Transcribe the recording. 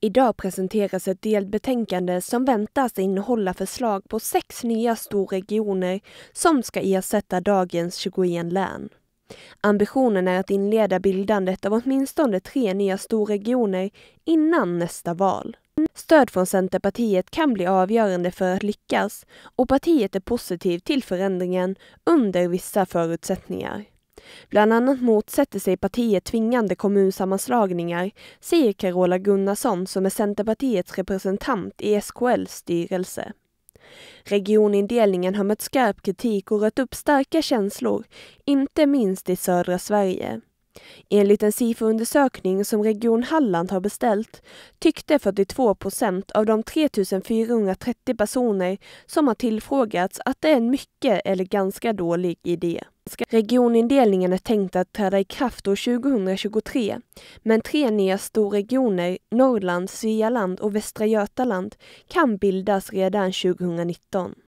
Idag presenteras ett delbetänkande som väntas innehålla förslag på sex nya storregioner som ska ersätta dagens 21 län. Ambitionen är att inleda bildandet av åtminstone tre nya storregioner innan nästa val. Stöd från Centerpartiet kan bli avgörande för att lyckas och partiet är positivt till förändringen under vissa förutsättningar. Bland annat motsätter sig partiet tvingande kommunsammanslagningar, säger Carola Gunnarsson som är Centerpartiets representant i SKLs styrelse. Regionindelningen har mött skarp kritik och rört upp starka känslor, inte minst i södra Sverige. Enligt en SIFO-undersökning som Region Halland har beställt tyckte 42 procent av de 3 430 personer som har tillfrågats att det är en mycket eller ganska dålig idé. Regionindelningen är tänkt att träda i kraft år 2023, men tre nya storregioner, Norrland, Svealand och Västra Götaland, kan bildas redan 2019.